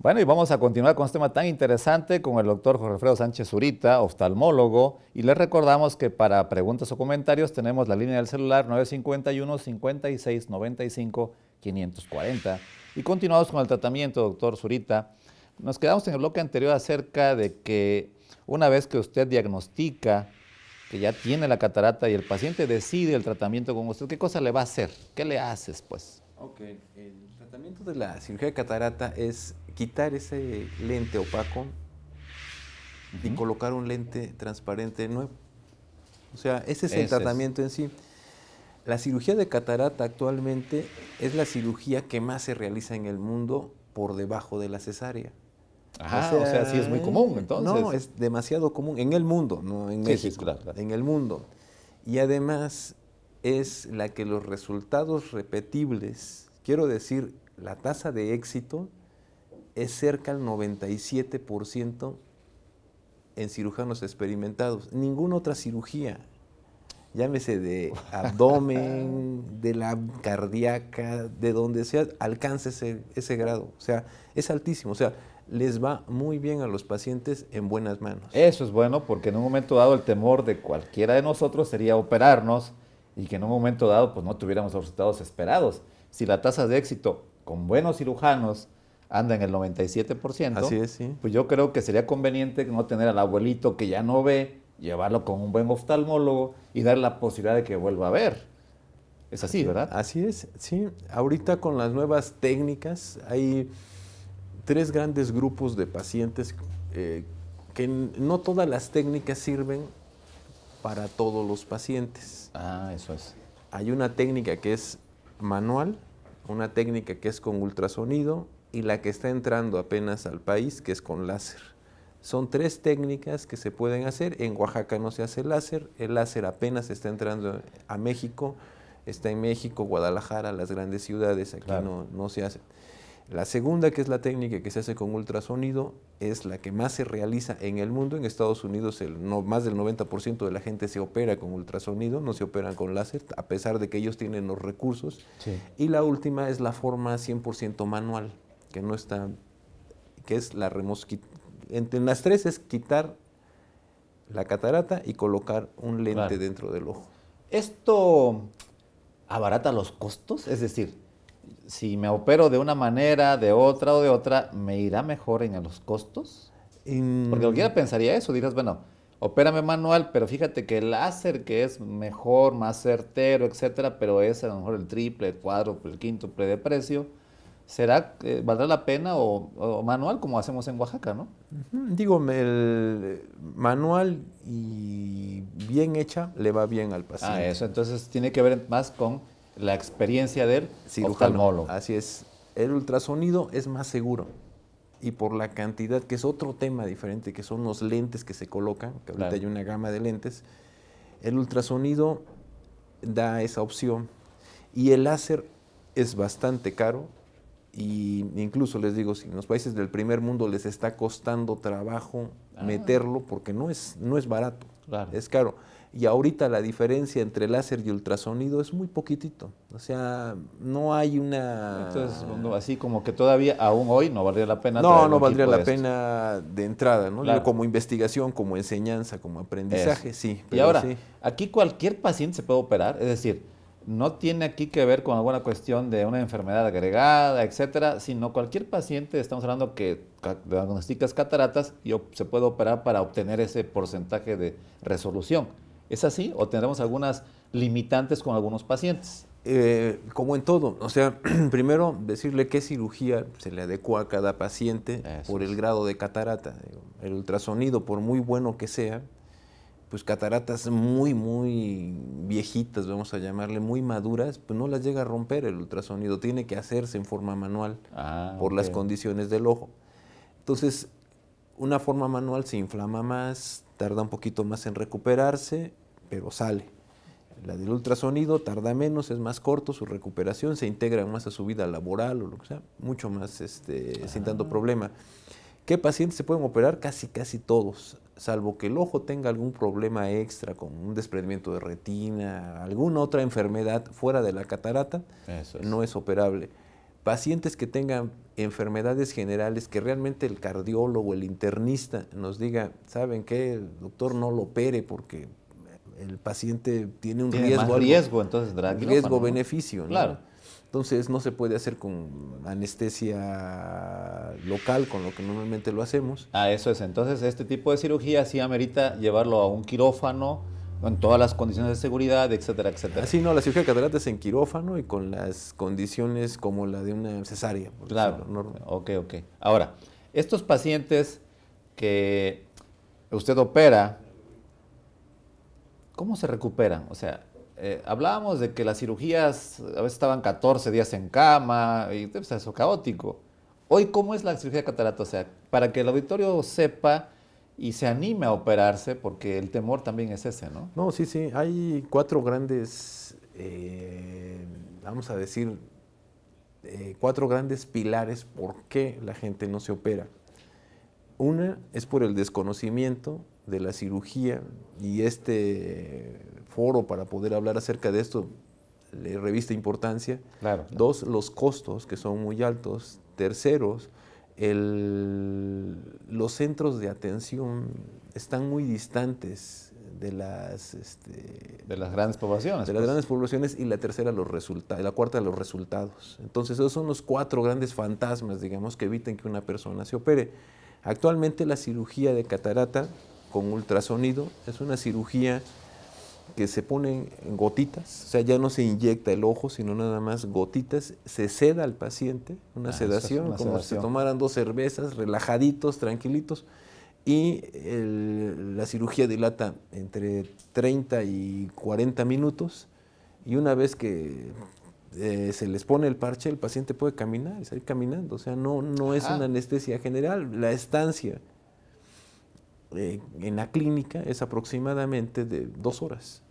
Bueno, y vamos a continuar con este tema tan interesante con el doctor Jorge Alfredo Sánchez Zurita, oftalmólogo, y le recordamos que para preguntas o comentarios tenemos la línea del celular 951-5695-540. Y continuamos con el tratamiento, doctor Zurita. Nos quedamos en el bloque anterior acerca de que una vez que usted diagnostica que ya tiene la catarata y el paciente decide el tratamiento con usted, ¿qué cosa le va a hacer? ¿Qué le haces, pues? Ok, el tratamiento de la cirugía de catarata es quitar ese lente opaco y colocar un lente transparente nuevo. O sea, ese es el tratamiento en sí. La cirugía de catarata actualmente es la cirugía que más se realiza en el mundo por debajo de la cesárea. Ajá, o sea, sí es muy común entonces. No, es demasiado común en el mundo, no en México, en el mundo. Y además es la que los resultados repetibles, quiero decir, la tasa de éxito es cerca al 97% en cirujanos experimentados. Ninguna otra cirugía, llámese de abdomen, de la cardíaca, de donde sea, alcance ese, grado. O sea, es altísimo. O sea, les va muy bien a los pacientes en buenas manos. Eso es bueno porque en un momento dado el temor de cualquiera de nosotros sería operarnos y que en un momento dado pues no tuviéramos los resultados esperados. Si la tasa de éxito con buenos cirujanos anda en el 97%. Así es, sí. Pues yo creo que sería conveniente no tener al abuelito que ya no ve, llevarlo con un buen oftalmólogo y darle la posibilidad de que vuelva a ver. Es así, ¿verdad? Así es, sí. Ahorita con las nuevas técnicas hay tres grandes grupos de pacientes eh, que no todas las técnicas sirven para todos los pacientes. Ah, eso es. Hay una técnica que es manual, una técnica que es con ultrasonido y la que está entrando apenas al país, que es con láser. Son tres técnicas que se pueden hacer. En Oaxaca no se hace láser, el láser apenas está entrando a México, está en México, Guadalajara, las grandes ciudades, aquí no, se hace. La segunda, que es la técnica que se hace con ultrasonido, es la que más se realiza en el mundo. En Estados Unidos el, no, más del 90% de la gente se opera con ultrasonido, no se operan con láser, a pesar de que ellos tienen los recursos. Y la última es la forma 100% manual que no está, que es la remosquita. Entre las tres es quitar la catarata y colocar un lente dentro del ojo. Esto abarata los costos, es decir, si me opero de una manera, de otra o de otra, ¿me irá mejor en los costos? Porque cualquiera pensaría eso, dirás, bueno, opérame manual, pero fíjate que el láser que es mejor, más certero, etcétera, pero es a lo mejor el triple, el cuádruple, el quíntuple de precio, ¿Será, eh, ¿Valdrá la pena o, manual como hacemos en Oaxaca, no? Digo, el manual y bien hecha le va bien al ah, paciente. Ah, eso, entonces tiene que ver más con la experiencia del cirujano. Oftalmólogo. Así es, el ultrasonido es más seguro y por la cantidad, que es otro tema diferente, que son los lentes que se colocan, que ahorita hay una gama de lentes, el ultrasonido da esa opción y el láser es bastante caro y incluso les digo, si en los países del primer mundo les está costando trabajo ah. meterlo, porque no es, no es barato, es caro. Y ahorita la diferencia entre láser y ultrasonido es muy poquitito. O sea, no hay una... Entonces, así como que todavía, aún hoy, no valdría la pena. No, no valdría la pena de entrada, ¿no? Como investigación, como enseñanza, como aprendizaje, sí. y ahora, aquí cualquier paciente se puede operar, es decir, no tiene aquí que ver con alguna cuestión de una enfermedad agregada, etcétera, sino cualquier paciente, estamos hablando que diagnosticas cataratas y se puede operar para obtener ese porcentaje de resolución. ¿Es así o tendremos algunas limitantes con algunos pacientes? Eh, como en todo, o sea, primero decirle qué cirugía se le adecua a cada paciente por el grado de catarata. El ultrasonido, por muy bueno que sea, pues cataratas muy, muy viejitas, vamos a llamarle, muy maduras, pues no las llega a romper el ultrasonido, tiene que hacerse en forma manual ah, por las condiciones del ojo. Entonces, una forma manual se inflama más, tarda un poquito más en recuperarse, pero sale. La del ultrasonido tarda menos, es más corto, su recuperación se integra más a su vida laboral o lo que sea, mucho más este, sin tanto ah. problema. ¿Qué pacientes se pueden operar? Casi, casi todos, salvo que el ojo tenga algún problema extra, con un desprendimiento de retina, alguna otra enfermedad fuera de la catarata, no es operable. Pacientes que tengan enfermedades generales que realmente el cardiólogo, el internista nos diga, ¿saben qué? doctor no lo opere porque el paciente tiene un riesgo. Más riesgo, entonces Riesgo-beneficio. ¿no? Claro. Entonces no se puede hacer con anestesia local con lo que normalmente lo hacemos. Ah, eso es. Entonces, este tipo de cirugía sí amerita llevarlo a un quirófano en todas las condiciones de seguridad, etcétera, etcétera. Sí, no, la cirugía de es en quirófano y con las condiciones como la de una cesárea. claro, normal. ok, ok. Ahora, estos pacientes que usted opera, ¿cómo se recuperan? O sea, eh, hablábamos de que las cirugías a veces estaban 14 días en cama y eso caótico. Hoy, ¿cómo es la cirugía de catarata? O sea, para que el auditorio sepa y se anime a operarse, porque el temor también es ese, ¿no? No, sí, sí. Hay cuatro grandes, eh, vamos a decir, eh, cuatro grandes pilares por qué la gente no se opera. Una es por el desconocimiento de la cirugía y este foro para poder hablar acerca de esto le revista importancia. claro. Dos, los costos que son muy altos. Terceros, los centros de atención están muy distantes de las este, de las grandes poblaciones de las pues. grandes poblaciones y la tercera los resultados la cuarta los resultados entonces esos son los cuatro grandes fantasmas digamos que eviten que una persona se opere actualmente la cirugía de catarata con ultrasonido es una cirugía que se ponen gotitas, o sea, ya no se inyecta el ojo, sino nada más gotitas, se seda al paciente, una ah, sedación, como si tomaran dos cervezas, relajaditos, tranquilitos, y la cirugía dilata entre 30 y 40 minutos, y una vez que eh, se les pone el parche, el paciente puede caminar, salir caminando, o sea, no, no es ah. una anestesia general, la estancia en la clínica es aproximadamente de dos horas.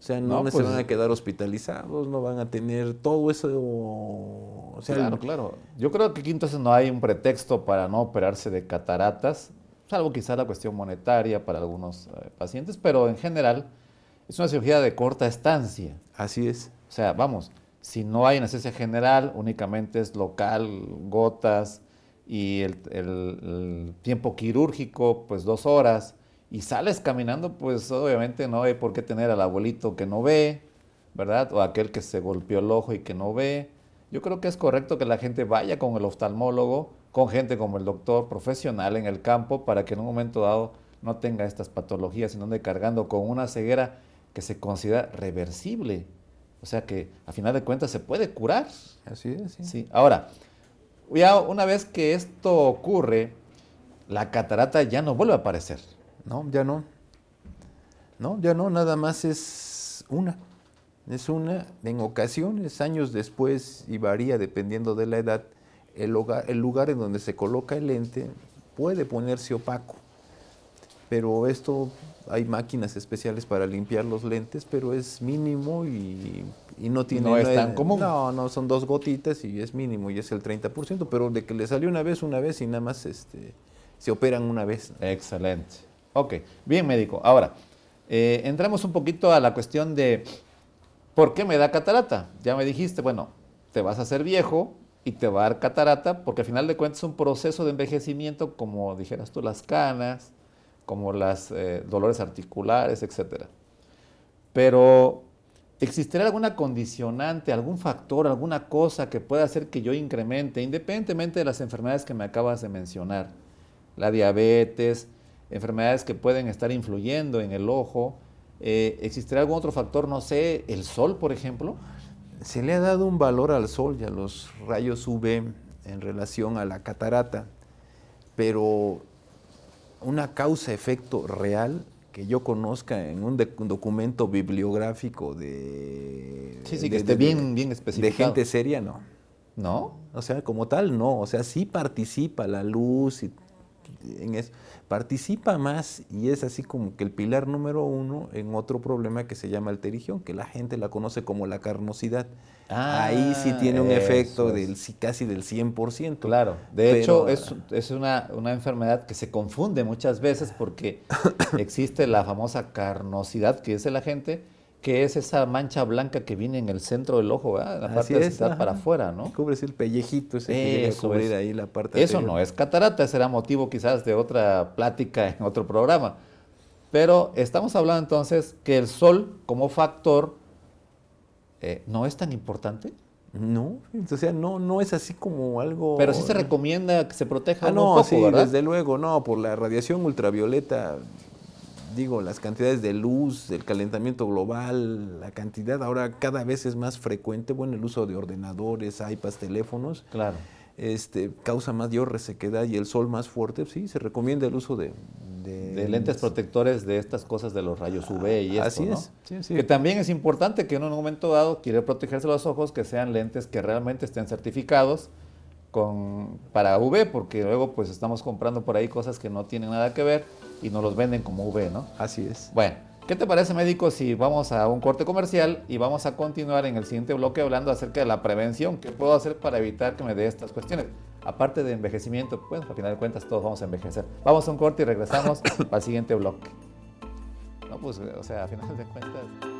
O sea, no, se pues, van a quedar hospitalizados, no van a tener todo eso. claro, Yo creo que aquí entonces no hay un pretexto para no operarse de cataratas, salvo quizá la cuestión monetaria para algunos eh, pacientes, pero en general es una cirugía de corta estancia. Así es. O sea, vamos, si no hay anestesia general, únicamente es local, gotas, y el, tiempo quirúrgico, pues dos horas, y sales caminando, pues obviamente no hay por qué tener al abuelito que no ve, ¿verdad? O aquel que se golpeó el ojo y que no ve. Yo creo que es correcto que la gente vaya con el oftalmólogo, con gente como el doctor profesional en el campo, para que en un momento dado no tenga estas patologías, sino de cargando con una ceguera que se considera reversible. O sea que a final de cuentas se puede curar. Así es. Sí. sí. Ahora, una vez que esto ocurre, la catarata ya no vuelve a aparecer. No, ya no. No, ya no, nada más es una. Es una, en ocasiones, años después, y varía dependiendo de la edad, el lugar, el lugar en donde se coloca el lente puede ponerse opaco. Pero esto hay máquinas especiales para limpiar los lentes, pero es mínimo y, no tiene... No es tan común. No, no, son dos gotitas y es mínimo y es el 30%, pero de que le salió una vez, una vez y nada más este, se operan una vez. Excelente. Ok, bien médico. Ahora, eh, entramos un poquito a la cuestión de por qué me da catarata. Ya me dijiste, bueno, te vas a hacer viejo, y te va a dar catarata, porque al final de cuentas es un proceso de envejecimiento, como dijeras tú, las canas, como los eh, dolores articulares, etc. Pero, ¿existirá alguna condicionante, algún factor, alguna cosa que pueda hacer que yo incremente, independientemente de las enfermedades que me acabas de mencionar? La diabetes, enfermedades que pueden estar influyendo en el ojo. Eh, ¿Existirá algún otro factor? No sé, el sol, por ejemplo. Se le ha dado un valor al sol y a los rayos UV en relación a la catarata, pero una causa-efecto real que yo conozca en un, documento bibliográfico de... Sí, sí, que esté bien, bien De gente seria, no. ¿No? O sea, como tal, no. O sea, sí participa la luz y en eso, participa más y es así como que el pilar número uno en otro problema que se llama alterigión, que la gente la conoce como la carnosidad. Ah, Ahí sí tiene un efecto del del casi del 100%. Claro, de hecho es, una, una, enfermedad que se confunde muchas veces porque existe la famosa carnosidad que dice la gente, que es esa mancha blanca que viene en el centro del ojo, la parte de de para afuera, ¿no? Cubres el pellejito ese que viene a cubrir ahí la parte Eso no es catarata, será motivo quizás de otra plática en otro programa. Pero estamos hablando entonces que el sol como factor eh, no es tan importante. No, o sea, no, no es así como algo. Pero sí se recomienda que se proteja ah, no, sí, desde luego, no, por la radiación ultravioleta digo, las cantidades de luz, el calentamiento global, la cantidad ahora cada vez es más frecuente, bueno, el uso de ordenadores, iPads, teléfonos. Claro. Este, causa mayor resequedad y el sol más fuerte, pues sí, se recomienda el uso de... lentes este protectores de estas cosas de los rayos UV y eso, Así es. Que también es importante que en un momento dado quiere protegerse los ojos, que sean lentes que realmente estén certificados, con, para V, porque luego pues estamos comprando por ahí cosas que no tienen nada que ver y nos los venden como V, ¿no? Así es. Bueno, ¿qué te parece médico si vamos a un corte comercial y vamos a continuar en el siguiente bloque hablando acerca de la prevención, qué puedo hacer para evitar que me dé estas cuestiones? Aparte de envejecimiento, pues al final de cuentas todos vamos a envejecer. Vamos a un corte y regresamos al siguiente bloque. No, pues, o sea, a final de cuentas...